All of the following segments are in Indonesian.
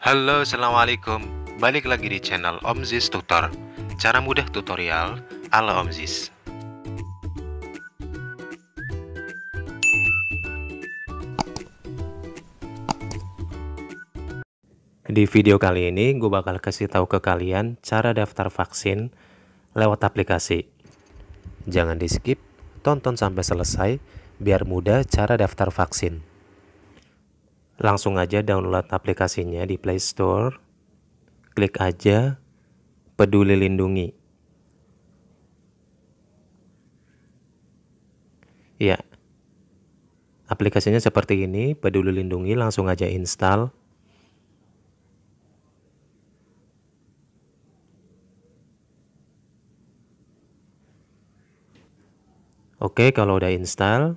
Halo, Assalamualaikum Balik lagi di channel Omzis Tutor Cara mudah tutorial ala Omzis. Di video kali ini gue bakal kasih tahu ke kalian cara daftar vaksin lewat aplikasi Jangan di skip, tonton sampai selesai biar mudah cara daftar vaksin Langsung aja download aplikasinya di Play Store. Klik aja Peduli Lindungi. Ya. Aplikasinya seperti ini, Peduli Lindungi langsung aja install. Oke, kalau udah install,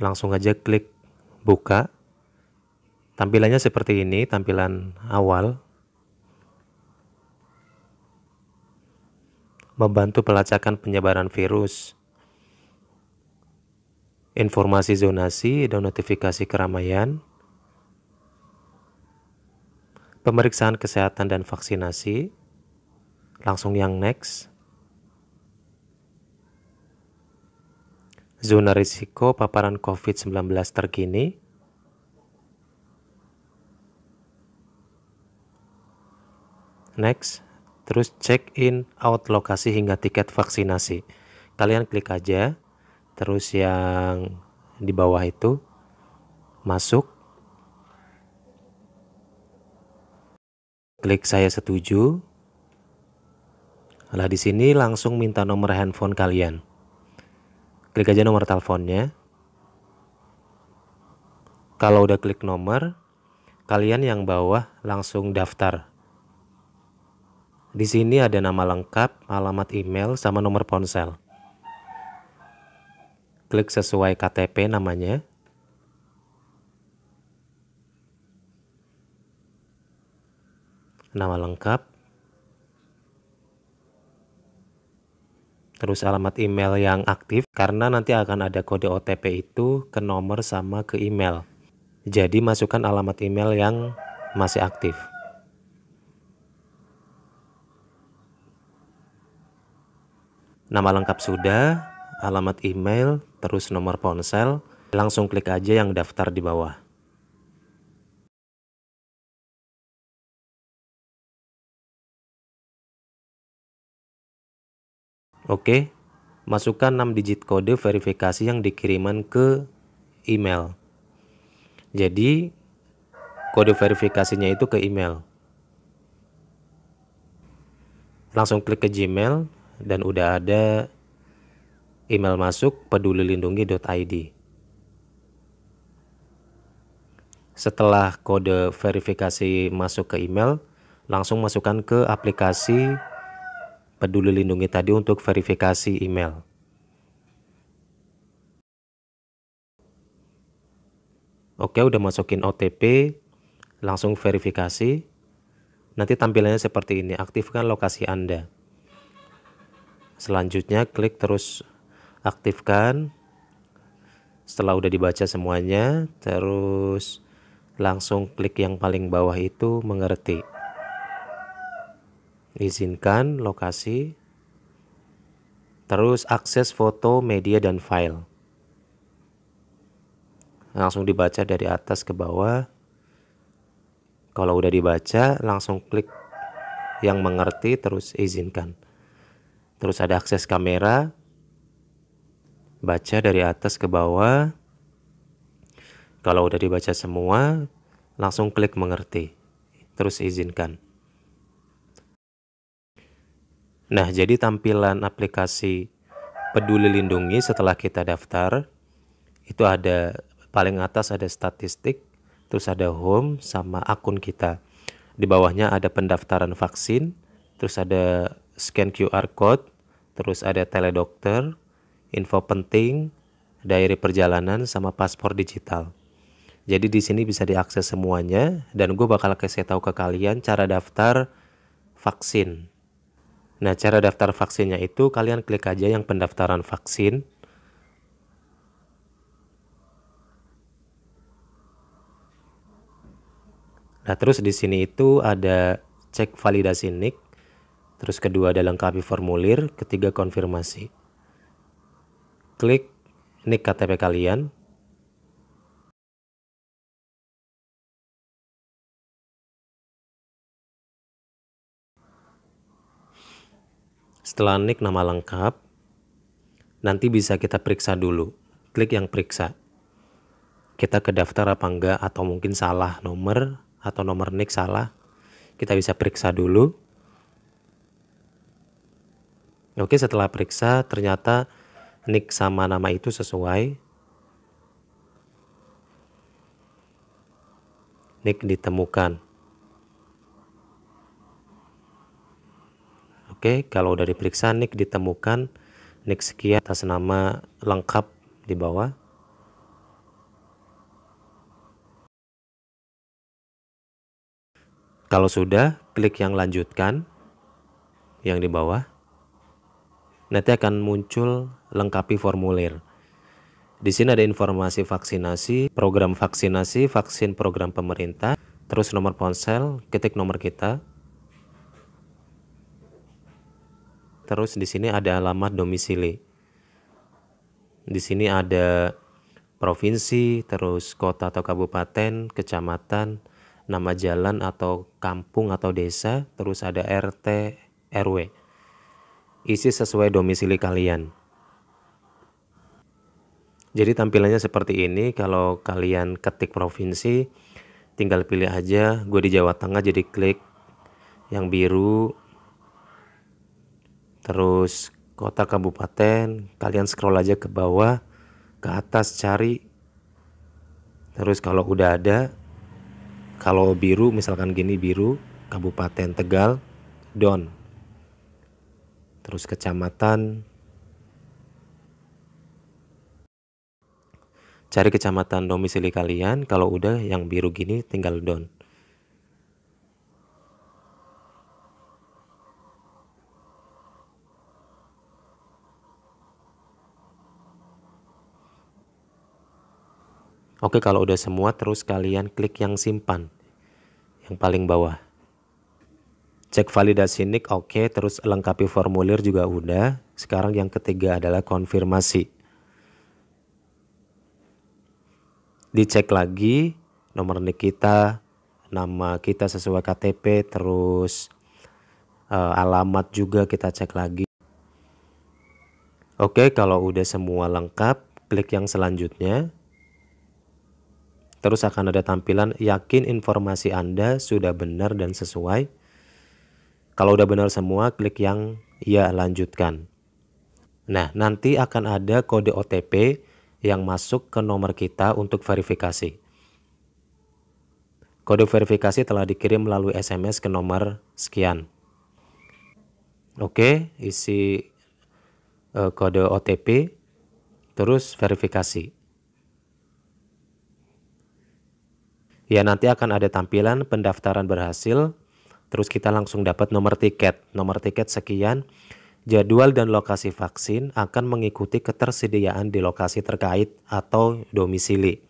langsung aja klik buka. Tampilannya seperti ini, tampilan awal. Membantu pelacakan penyebaran virus. Informasi zonasi dan notifikasi keramaian. Pemeriksaan kesehatan dan vaksinasi. Langsung yang next. zona risiko paparan COVID-19 terkini, next, terus check in out lokasi hingga tiket vaksinasi. Kalian klik aja, terus yang di bawah itu masuk, klik saya setuju. Nah di sini langsung minta nomor handphone kalian klik aja nomor teleponnya kalau udah klik nomor kalian yang bawah langsung daftar di sini ada nama lengkap, alamat email, sama nomor ponsel. Klik sesuai KTP namanya. Nama lengkap, terus alamat email yang aktif karena nanti akan ada kode OTP itu ke nomor sama ke email. Jadi masukkan alamat email yang masih aktif. Nama lengkap sudah, alamat email, terus nomor ponsel. Langsung klik aja yang daftar di bawah. Oke, masukkan 6 digit kode verifikasi yang dikiriman ke email. Jadi kode verifikasinya itu ke email. Langsung klik ke Gmail dan udah ada email masuk pedulilindungi.id. Setelah kode verifikasi masuk ke email, langsung masukkan ke aplikasi peduli lindungi tadi untuk verifikasi email. Oke, udah masukin OTP, langsung verifikasi. Nanti tampilannya seperti ini, aktifkan lokasi Anda. Selanjutnya klik terus aktifkan. Setelah udah dibaca semuanya, terus langsung klik yang paling bawah itu mengerti izinkan lokasi, terus akses foto, media, dan file. Langsung dibaca dari atas ke bawah. Kalau udah dibaca, langsung klik yang mengerti, terus izinkan. Terus ada akses kamera, baca dari atas ke bawah. Kalau udah dibaca semua, langsung klik mengerti, terus izinkan. Nah, jadi tampilan aplikasi Peduli Lindungi setelah kita daftar itu ada paling atas ada statistik, terus ada home sama akun kita. Di bawahnya ada pendaftaran vaksin, terus ada scan QR code, terus ada teledokter, info penting, diary perjalanan sama paspor digital. Jadi di sini bisa diakses semuanya dan gue bakal kasih tahu ke kalian cara daftar vaksin Nah, cara daftar vaksinnya itu kalian klik aja yang pendaftaran vaksin. Nah, terus di sini itu ada cek validasi NIK, terus kedua ada lengkapi formulir, ketiga konfirmasi. Klik NIK KTP kalian, Setelah nick nama lengkap, nanti bisa kita periksa dulu. Klik yang periksa. Kita ke daftar apa enggak atau mungkin salah nomor atau nomor nick salah. Kita bisa periksa dulu. Oke, setelah periksa ternyata nick sama nama itu sesuai. Nick ditemukan. Oke, kalau udah diperiksa nik ditemukan nik sekian atas nama lengkap di bawah. Kalau sudah, klik yang lanjutkan yang di bawah. Nanti akan muncul lengkapi formulir. Di sini ada informasi vaksinasi, program vaksinasi, vaksin program pemerintah, terus nomor ponsel, ketik nomor kita, Terus di sini ada alamat domisili. Di sini ada provinsi, terus kota atau kabupaten, kecamatan, nama jalan atau kampung atau desa, terus ada RT, RW. Isi sesuai domisili kalian. Jadi tampilannya seperti ini kalau kalian ketik provinsi tinggal pilih aja gue di Jawa Tengah jadi klik yang biru terus kota kabupaten, kalian scroll aja ke bawah, ke atas cari. Terus kalau udah ada, kalau biru misalkan gini biru, kabupaten Tegal, Don. Terus kecamatan, cari kecamatan domisili kalian. Kalau udah yang biru gini tinggal Don. Oke, kalau udah semua terus kalian klik yang simpan. Yang paling bawah. Cek validasi nik oke, terus lengkapi formulir juga udah. Sekarang yang ketiga adalah konfirmasi. Dicek lagi nomor nik kita, nama kita sesuai KTP, terus uh, alamat juga kita cek lagi. Oke, kalau udah semua lengkap, klik yang selanjutnya. Terus akan ada tampilan yakin informasi Anda sudah benar dan sesuai. Kalau udah benar semua, klik yang ya lanjutkan. Nah, nanti akan ada kode OTP yang masuk ke nomor kita untuk verifikasi. Kode verifikasi telah dikirim melalui SMS ke nomor sekian. Oke, isi eh, kode OTP, terus verifikasi. ya nanti akan ada tampilan pendaftaran berhasil terus kita langsung dapat nomor tiket nomor tiket sekian jadwal dan lokasi vaksin akan mengikuti ketersediaan di lokasi terkait atau domisili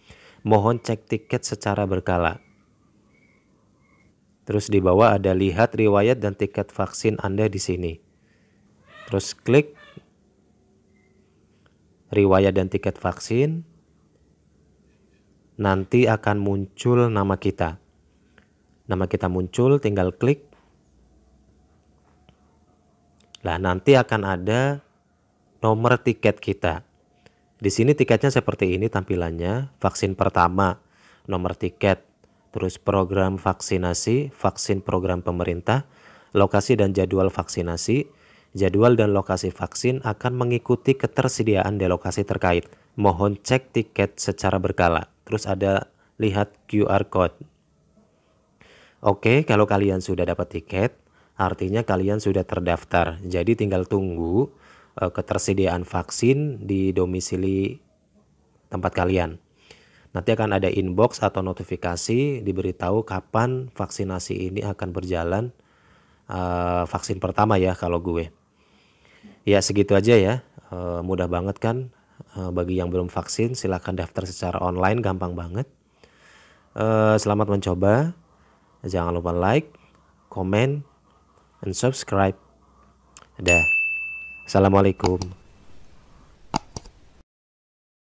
mohon cek tiket secara berkala terus di bawah ada lihat riwayat dan tiket vaksin Anda di sini terus klik riwayat dan tiket vaksin nanti akan muncul nama kita. Nama kita muncul, tinggal klik. Nah, nanti akan ada nomor tiket kita. Di sini tiketnya seperti ini tampilannya, vaksin pertama, nomor tiket, terus program vaksinasi, vaksin program pemerintah, lokasi dan jadwal vaksinasi, Jadwal dan lokasi vaksin akan mengikuti ketersediaan di lokasi terkait. Mohon cek tiket secara berkala. Terus ada lihat QR code. Oke, kalau kalian sudah dapat tiket, artinya kalian sudah terdaftar. Jadi tinggal tunggu e, ketersediaan vaksin di domisili tempat kalian. Nanti akan ada inbox atau notifikasi diberitahu kapan vaksinasi ini akan berjalan. E, vaksin pertama ya kalau gue. Ya segitu aja ya, e, mudah banget kan e, bagi yang belum vaksin silahkan daftar secara online gampang banget. E, selamat mencoba, jangan lupa like, comment and subscribe. Dah, assalamualaikum.